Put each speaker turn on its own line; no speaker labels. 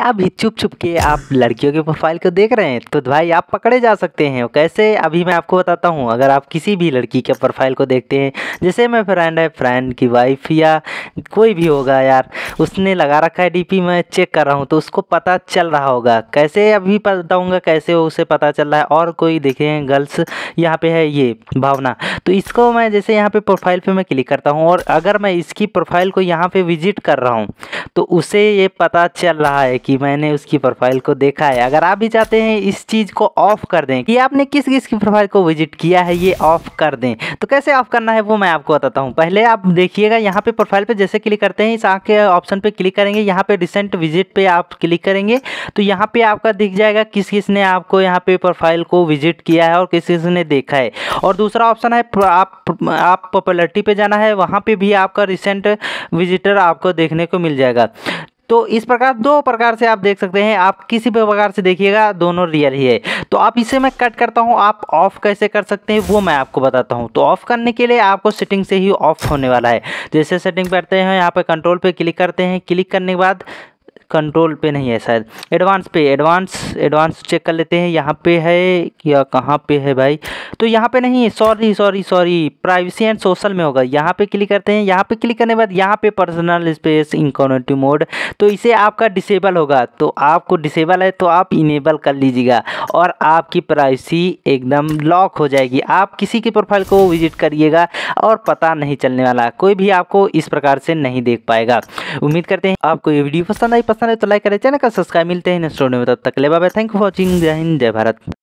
अभी चुप चुप के आप लड़कियों के प्रोफाइल को देख रहे हैं तो भाई आप पकड़े जा सकते हैं कैसे अभी मैं आपको बताता हूँ अगर आप किसी भी लड़की के प्रोफाइल को देखते हैं जैसे मैं फ्रेंड है फ्रेंड की वाइफ या कोई भी होगा यार उसने लगा रखा है डीपी मैं चेक कर रहा हूँ तो उसको पता चल रहा होगा कैसे अभी बताऊँगा कैसे उसे पता चल रहा है और कोई देखे गर्ल्स यहाँ पर है ये भावना तो इसको मैं जैसे यहाँ पर प्रोफाइल पर मैं क्लिक करता हूँ और अगर मैं इसकी प्रोफाइल को यहाँ पर विजिट कर रहा हूँ तो उसे ये पता चल रहा है कि मैंने उसकी प्रोफाइल को देखा है अगर आप भी चाहते हैं इस चीज़ को ऑफ कर दें कि आपने किस किस की प्रोफाइल को विजिट किया है ये ऑफ कर दें तो कैसे ऑफ करना है वो मैं आपको बताता हूँ पहले आप देखिएगा यहाँ पे प्रोफाइल पे जैसे क्लिक करते हैं इस आँख के ऑप्शन पे क्लिक करेंगे यहाँ पे रिसेंट विजिट पे आप क्लिक करेंगे तो यहाँ पे आपका दिख जाएगा किस किस ने आपको यहाँ पे प्रोफाइल को विजिट किया है और किस किस ने देखा है और दूसरा ऑप्शन है आप आप पॉपुलरिटी पे जाना है वहाँ पे भी आपका रिसेंट विजिटर आपको देखने को मिल जाएगा अंदर तो इस प्रकार दो प्रकार से आप देख सकते हैं आप किसी भी प्रकार से देखिएगा दोनों रियल ही है तो आप इसे मैं कट करता हूं आप ऑफ़ कैसे कर सकते हैं वो मैं आपको बताता हूं तो ऑफ़ करने के लिए आपको सेटिंग से ही ऑफ़ होने वाला है जैसे सेटिंग करते हैं यहाँ पर कंट्रोल पर क्लिक करते हैं क्लिक करने के बाद कंट्रोल पे नहीं है शायद एडवांस पे एडवांस एडवांस चेक कर लेते हैं यहाँ पे है या कहाँ पे है भाई तो यहाँ पे नहीं sorry sorry sorry privacy and social में होगा यहाँ पे क्लिक करते हैं यहाँ पे क्लिक करने के बाद यहाँ पे पर्सनल स्पेस इनकॉनेटिव मोड तो इसे आपका डिसेबल होगा तो आपको डिसेबल है तो आप इनेबल कर लीजिएगा और आपकी प्राइवेसी एकदम लॉक हो जाएगी आप किसी की प्रोफाइल को विजिट करिएगा और पता नहीं चलने वाला कोई भी आपको इस प्रकार से नहीं देख पाएगा उम्मीद करते हैं आपको ये वीडियो पसंद आई पसंद है तो लाइक करें चैनल का सब्सक्राइब मिलते हैं नेक्स्ट में तब तक ले बाबा थैंक फॉर वॉचिंग जय हिंद जय भारत